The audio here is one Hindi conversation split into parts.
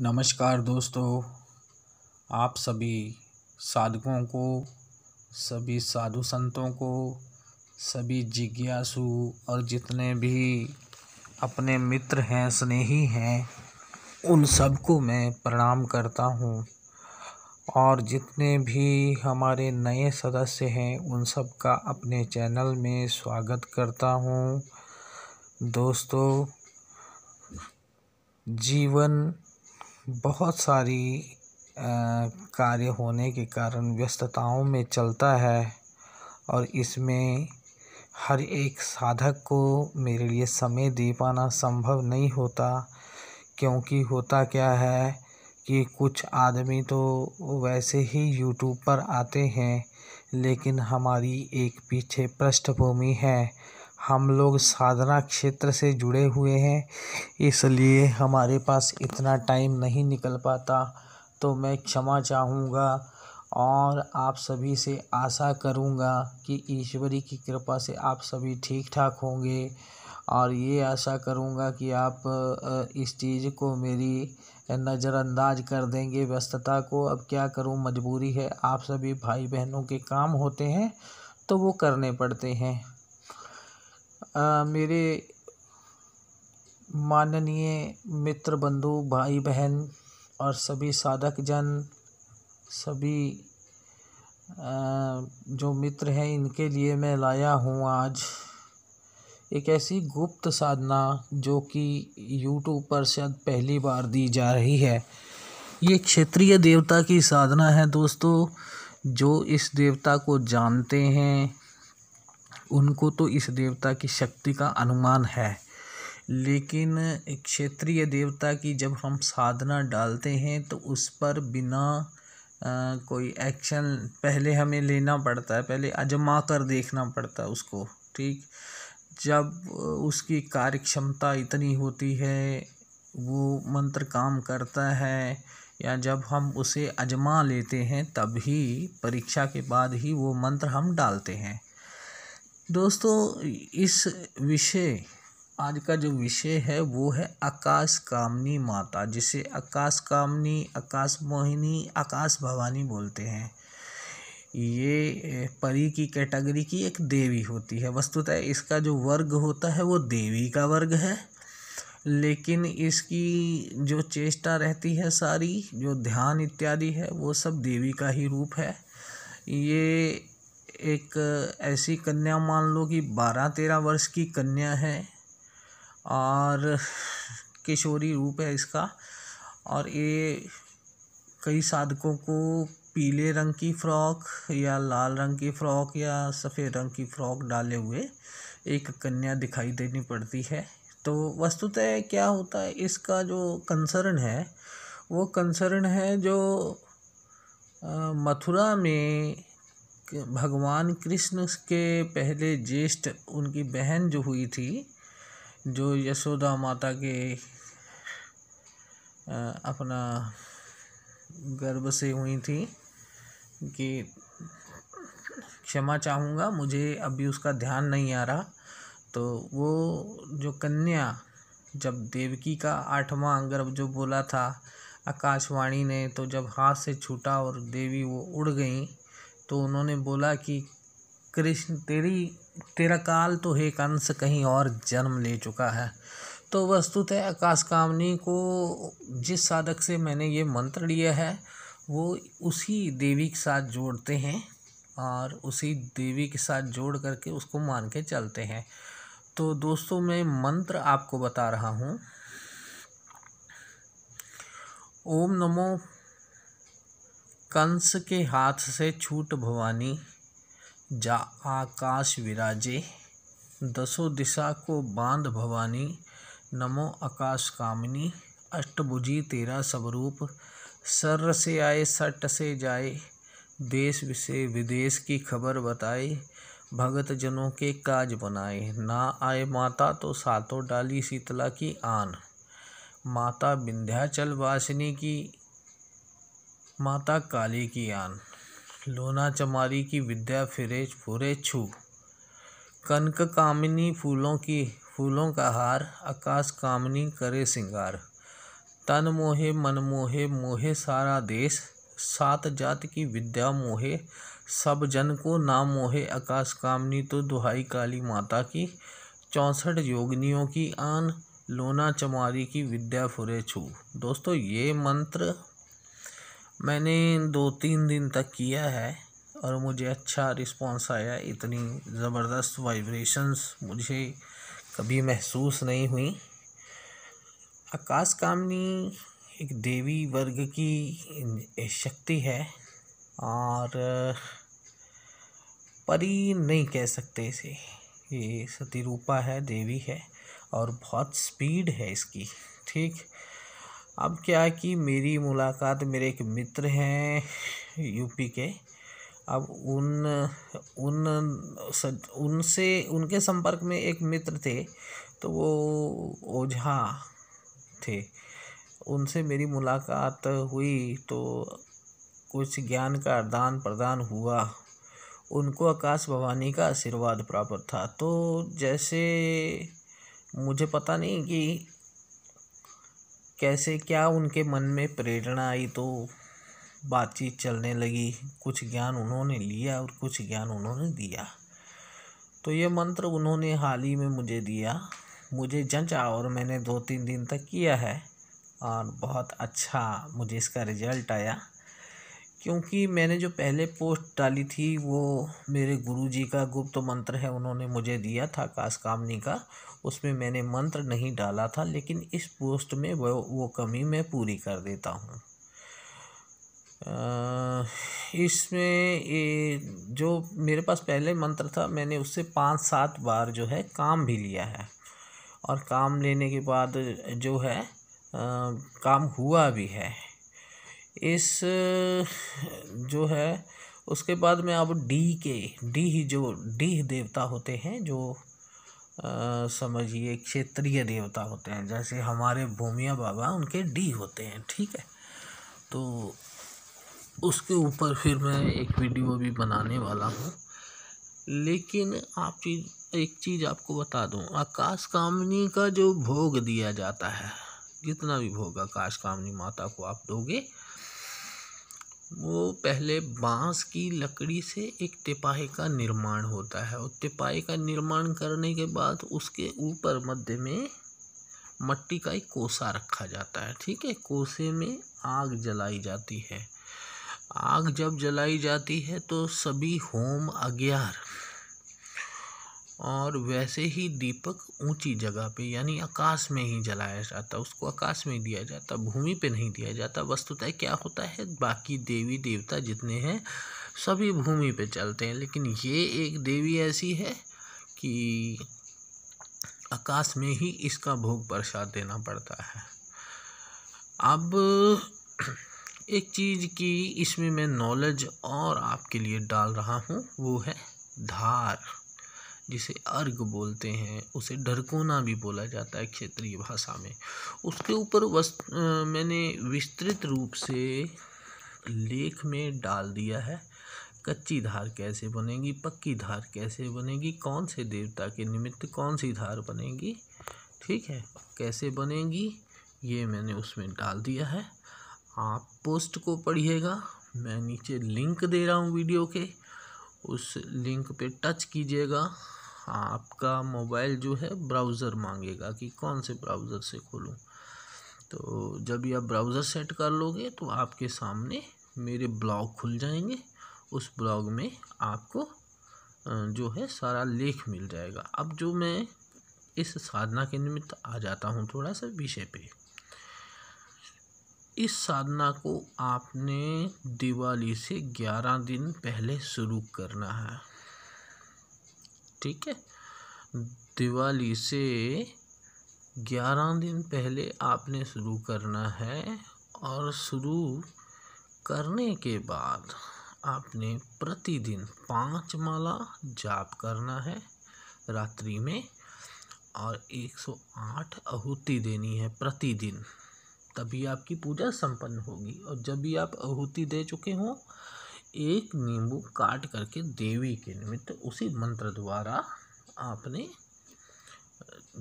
नमस्कार दोस्तों आप सभी साधकों को सभी साधु संतों को सभी जिज्ञासु और जितने भी अपने मित्र हैं स्नेही हैं उन सबको मैं प्रणाम करता हूँ और जितने भी हमारे नए सदस्य हैं उन सब का अपने चैनल में स्वागत करता हूँ दोस्तों जीवन बहुत सारी कार्य होने के कारण व्यस्तताओं में चलता है और इसमें हर एक साधक को मेरे लिए समय दे पाना संभव नहीं होता क्योंकि होता क्या है कि कुछ आदमी तो वैसे ही यूट्यूब पर आते हैं लेकिन हमारी एक पीछे पृष्ठभूमि है हम लोग साधना क्षेत्र से जुड़े हुए हैं इसलिए हमारे पास इतना टाइम नहीं निकल पाता तो मैं क्षमा चाहूँगा और आप सभी से आशा करूँगा कि ईश्वरी की कृपा से आप सभी ठीक ठाक होंगे और ये आशा करूँगा कि आप इस चीज़ को मेरी नज़रअंदाज कर देंगे व्यस्तता को अब क्या करूँ मजबूरी है आप सभी भाई बहनों के काम होते हैं तो वो करने पड़ते हैं मेरे माननीय मित्र बंधु भाई बहन और सभी साधक जन सभी जो मित्र हैं इनके लिए मैं लाया हूँ आज एक ऐसी गुप्त साधना जो कि यूट्यूब पर शायद पहली बार दी जा रही है ये क्षेत्रीय देवता की साधना है दोस्तों जो इस देवता को जानते हैं उनको तो इस देवता की शक्ति का अनुमान है लेकिन क्षेत्रीय देवता की जब हम साधना डालते हैं तो उस पर बिना आ, कोई एक्शन पहले हमें लेना पड़ता है पहले अजमा कर देखना पड़ता है उसको ठीक जब उसकी कार्य क्षमता इतनी होती है वो मंत्र काम करता है या जब हम उसे अजमा लेते हैं तभी परीक्षा के बाद ही वो मंत्र हम डालते हैं दोस्तों इस विषय आज का जो विषय है वो है आकाश कामनी माता जिसे आकाश कामनी आकाश मोहिनी आकाश भवानी बोलते हैं ये परी की कैटेगरी की एक देवी होती है वस्तुतः इसका जो वर्ग होता है वो देवी का वर्ग है लेकिन इसकी जो चेष्टा रहती है सारी जो ध्यान इत्यादि है वो सब देवी का ही रूप है ये एक ऐसी कन्या मान लो कि बारह तेरह वर्ष की कन्या है और किशोरी रूप है इसका और ये कई साधकों को पीले रंग की फ्रॉक या लाल रंग की फ्रॉक या सफ़ेद रंग की फ्रॉक डाले हुए एक कन्या दिखाई देनी पड़ती है तो वस्तुतः क्या होता है इसका जो कंसर्न है वो कंसर्न है जो मथुरा में भगवान कृष्ण के पहले ज्येष्ठ उनकी बहन जो हुई थी जो यशोदा माता के अपना गर्भ से हुई थी कि क्षमा चाहूँगा मुझे अभी उसका ध्यान नहीं आ रहा तो वो जो कन्या जब देवकी का आठवां गर्भ जो बोला था आकाशवाणी ने तो जब हाथ से छूटा और देवी वो उड़ गई तो उन्होंने बोला कि कृष्ण तेरी तेरा काल तो हे कंस कहीं और जन्म ले चुका है तो वस्तुतः आकाश कामनी को जिस साधक से मैंने ये मंत्र लिया है वो उसी देवी के साथ जोड़ते हैं और उसी देवी के साथ जोड़ करके उसको मान के चलते हैं तो दोस्तों मैं मंत्र आपको बता रहा हूँ ओम नमो कंस के हाथ से छूट भवानी जा आकाश विराजे दसो दिशा को बांध भवानी नमो आकाश कामिनी अष्टभुजी तेरा स्वरूप सर से आए सट से जाए देश से विदेश की खबर बताए भगत जनों के काज बनाए ना आए माता तो सातों डाली शीतला की आन माता विंध्याचल वासिनी की माता काली की आन लोना चमारी की विद्या फिरेज फुरे छू कनक कामिनी फूलों की फूलों का हार आकाश कामनी करे सिंगार तन मोहे मन मोहे मोहे सारा देश सात जात की विद्या मोहे सब जन को ना मोहे आकाश कामनी तो दुहाई काली माता की चौंसठ योगनियों की आन लोना चमारी की विद्या फुरे छू दोस्तों ये मंत्र मैंने दो तीन दिन तक किया है और मुझे अच्छा रिस्पांस आया इतनी ज़बरदस्त वाइब्रेशंस मुझे कभी महसूस नहीं हुई आकाश कामनी एक देवी वर्ग की शक्ति है और परी नहीं कह सकते इसे ये सती रूपा है देवी है और बहुत स्पीड है इसकी ठीक अब क्या कि मेरी मुलाकात मेरे एक मित्र हैं यूपी के अब उन उन उनसे उनके संपर्क में एक मित्र थे तो वो ओझा थे उनसे मेरी मुलाकात हुई तो कुछ ज्ञान का आदान प्रदान हुआ उनको आकाश भवानी का आशीर्वाद प्राप्त था तो जैसे मुझे पता नहीं कि कैसे क्या उनके मन में प्रेरणा आई तो बातचीत चलने लगी कुछ ज्ञान उन्होंने लिया और कुछ ज्ञान उन्होंने दिया तो ये मंत्र उन्होंने हाल ही में मुझे दिया मुझे जंचा और मैंने दो तीन दिन तक किया है और बहुत अच्छा मुझे इसका रिजल्ट आया क्योंकि मैंने जो पहले पोस्ट डाली थी वो मेरे गुरुजी का गुप्त मंत्र है उन्होंने मुझे दिया था कामनी का उसमें मैंने मंत्र नहीं डाला था लेकिन इस पोस्ट में वो वो कमी मैं पूरी कर देता हूँ इसमें ये जो मेरे पास पहले मंत्र था मैंने उससे पाँच सात बार जो है काम भी लिया है और काम लेने के बाद जो है आ, काम हुआ भी है इस जो है उसके बाद में अब डी के डी ही जो डी देवता होते हैं जो समझिए क्षेत्रीय देवता होते हैं जैसे हमारे भूमिया बाबा उनके डी होते हैं ठीक है तो उसके ऊपर फिर मैं एक वीडियो भी बनाने वाला हूँ लेकिन आप चीज़ एक चीज़ आपको बता दूँ आकाश कामनी का जो भोग दिया जाता है जितना भी भोग आकाश कामनी माता को आप दोगे वो पहले बांस की लकड़ी से एक तिपाही का निर्माण होता है और तिपाही का निर्माण करने के बाद उसके ऊपर मध्य में मट्टी का एक कोसा रखा जाता है ठीक है कोसे में आग जलाई जाती है आग जब जलाई जाती है तो सभी होम अग्यार और वैसे ही दीपक ऊंची जगह पे यानी आकाश में ही जलाया जाता उसको आकाश में दिया जाता भूमि पे नहीं दिया जाता वस्तुतः क्या होता है बाकी देवी देवता जितने हैं सभी भूमि पे चलते हैं लेकिन ये एक देवी ऐसी है कि आकाश में ही इसका भोग प्रसाद देना पड़ता है अब एक चीज़ की इसमें मैं नॉलेज और आपके लिए डाल रहा हूँ वो है धार जिसे अर्घ बोलते हैं उसे ढरकोना भी बोला जाता है क्षेत्रीय भाषा में उसके ऊपर वस् मैंने विस्तृत रूप से लेख में डाल दिया है कच्ची धार कैसे बनेगी पक्की धार कैसे बनेगी कौन से देवता के निमित्त कौन सी धार बनेगी ठीक है कैसे बनेगी ये मैंने उसमें डाल दिया है आप पोस्ट को पढ़िएगा मैं नीचे लिंक दे रहा हूँ वीडियो के उस लिंक पे टच कीजिएगा हाँ आपका मोबाइल जो है ब्राउज़र मांगेगा कि कौन से ब्राउज़र से खोलूँ तो जब यह आप ब्राउज़र सेट कर लोगे तो आपके सामने मेरे ब्लॉग खुल जाएंगे उस ब्लॉग में आपको जो है सारा लेख मिल जाएगा अब जो मैं इस साधना के निमित्त आ जाता हूँ थोड़ा सा विषय पे इस साधना को आपने दिवाली से ग्यारह दिन पहले शुरू करना है ठीक है दिवाली से ग्यारह दिन पहले आपने शुरू करना है और शुरू करने के बाद आपने प्रतिदिन पांच माला जाप करना है रात्रि में और 108 आहुति देनी है प्रतिदिन तभी आपकी पूजा संपन्न होगी और जब भी आप आहुति दे चुके हों एक नींबू काट करके देवी के निमित्त उसी मंत्र द्वारा आपने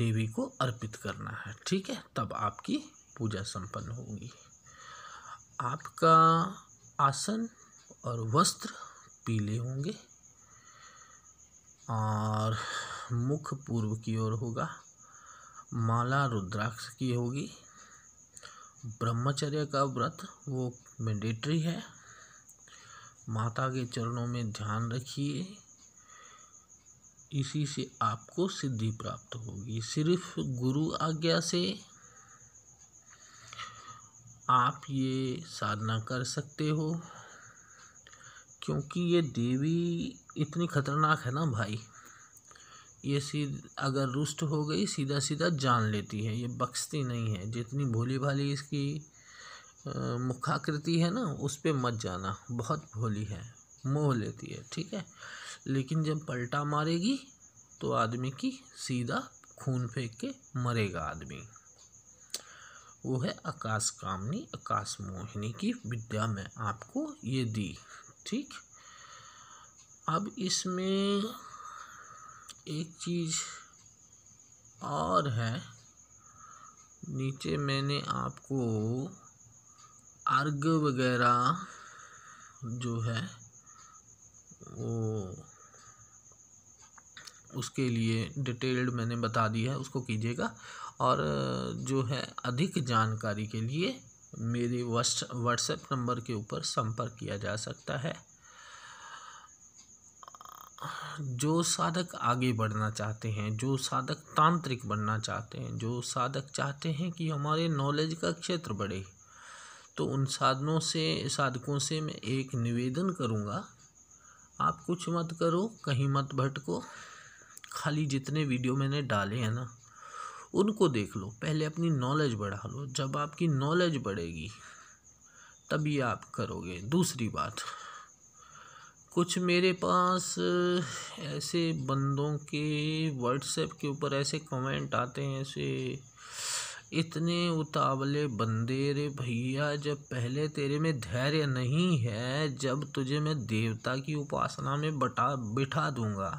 देवी को अर्पित करना है ठीक है तब आपकी पूजा संपन्न होगी आपका आसन और वस्त्र पीले होंगे और मुख पूर्व की ओर होगा माला रुद्राक्ष की होगी ब्रह्मचर्य का व्रत वो मैंडेटरी है माता के चरणों में ध्यान रखिए इसी से आपको सिद्धि प्राप्त होगी सिर्फ गुरु आज्ञा से आप ये साधना कर सकते हो क्योंकि ये देवी इतनी खतरनाक है ना भाई ये सी अगर रुष्ट हो गई सीधा सीधा जान लेती है ये बख्शती नहीं है जितनी भोली भाली इसकी मुखाकृति है ना उस पर मत जाना बहुत भोली है मोह लेती है ठीक है लेकिन जब पलटा मारेगी तो आदमी की सीधा खून फेंक के मरेगा आदमी वो है आकाश कामनी आकाश मोहिनी की विद्या में आपको ये दी ठीक अब इसमें एक चीज़ और है नीचे मैंने आपको अर्घ वगैरह जो है वो उसके लिए डिटेल्ड मैंने बता दी है उसको कीजिएगा और जो है अधिक जानकारी के लिए मेरे व्हाट्सएप नंबर के ऊपर संपर्क किया जा सकता है जो साधक आगे बढ़ना चाहते हैं जो साधक तांत्रिक बनना चाहते हैं जो साधक चाहते हैं कि हमारे नॉलेज का क्षेत्र बढ़े तो उन साधनों से साधकों से मैं एक निवेदन करूँगा आप कुछ मत करो कहीं मत भटको खाली जितने वीडियो मैंने डाले हैं ना उनको देख लो पहले अपनी नॉलेज बढ़ा लो जब आपकी नॉलेज बढ़ेगी तभी आप करोगे दूसरी बात कुछ मेरे पास ऐसे बंदों के व्हाट्सएप के ऊपर ऐसे कमेंट आते हैं ऐसे इतने उतावले बंदे रे भैया जब पहले तेरे में धैर्य नहीं है जब तुझे मैं देवता की उपासना में बटा बिठा दूंगा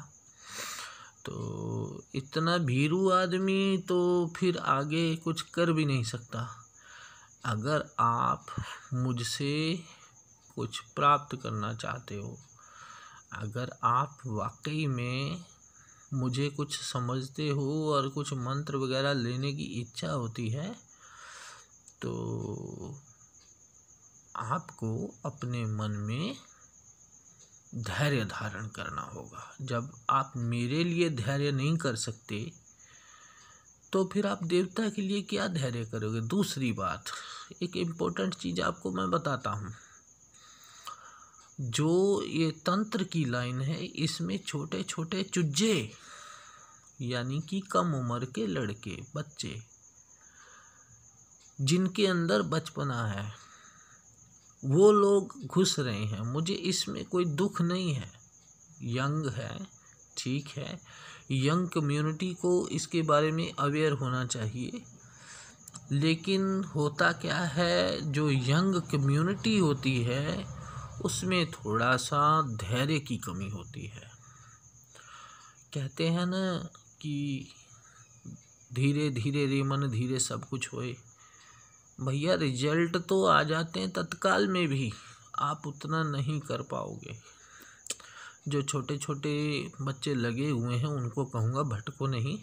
तो इतना भीरू आदमी तो फिर आगे कुछ कर भी नहीं सकता अगर आप मुझसे कुछ प्राप्त करना चाहते हो अगर आप वाकई में मुझे कुछ समझते हो और कुछ मंत्र वगैरह लेने की इच्छा होती है तो आपको अपने मन में धैर्य धारण करना होगा जब आप मेरे लिए धैर्य नहीं कर सकते तो फिर आप देवता के लिए क्या धैर्य करोगे दूसरी बात एक इम्पोर्टेंट चीज़ आपको मैं बताता हूँ जो ये तंत्र की लाइन है इसमें छोटे छोटे चुज्जे यानी कि कम उम्र के लड़के बच्चे जिनके अंदर बचपना है वो लोग घुस रहे हैं मुझे इसमें कोई दुख नहीं है यंग है ठीक है यंग कम्युनिटी को इसके बारे में अवेयर होना चाहिए लेकिन होता क्या है जो यंग कम्युनिटी होती है उसमें थोड़ा सा धैर्य की कमी होती है कहते हैं ना कि धीरे धीरे रे मन धीरे सब कुछ होए भैया रिजल्ट तो आ जाते हैं तत्काल में भी आप उतना नहीं कर पाओगे जो छोटे छोटे बच्चे लगे हुए हैं उनको कहूँगा भटको नहीं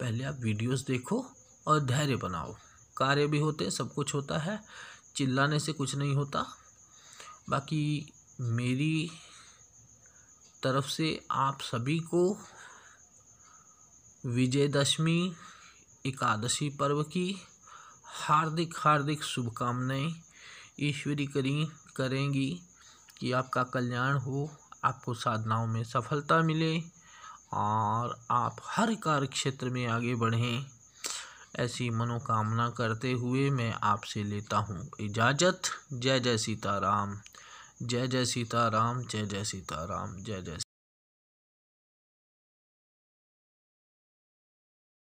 पहले आप वीडियोस देखो और धैर्य बनाओ कार्य भी होते हैं सब कुछ होता है चिल्लाने से कुछ नहीं होता बाकी मेरी तरफ से आप सभी को विजयदशमी एकादशी पर्व की हार्दिक हार्दिक शुभकामनाएं ईश्वरी करी करेंगी कि आपका कल्याण हो आपको साधनाओं में सफलता मिले और आप हर कार्य क्षेत्र में आगे बढ़ें ऐसी मनोकामना करते हुए मैं आपसे लेता हूँ इजाज़त जय जय सीताराम जय जय सीता राम जय जय सीता राम जय जय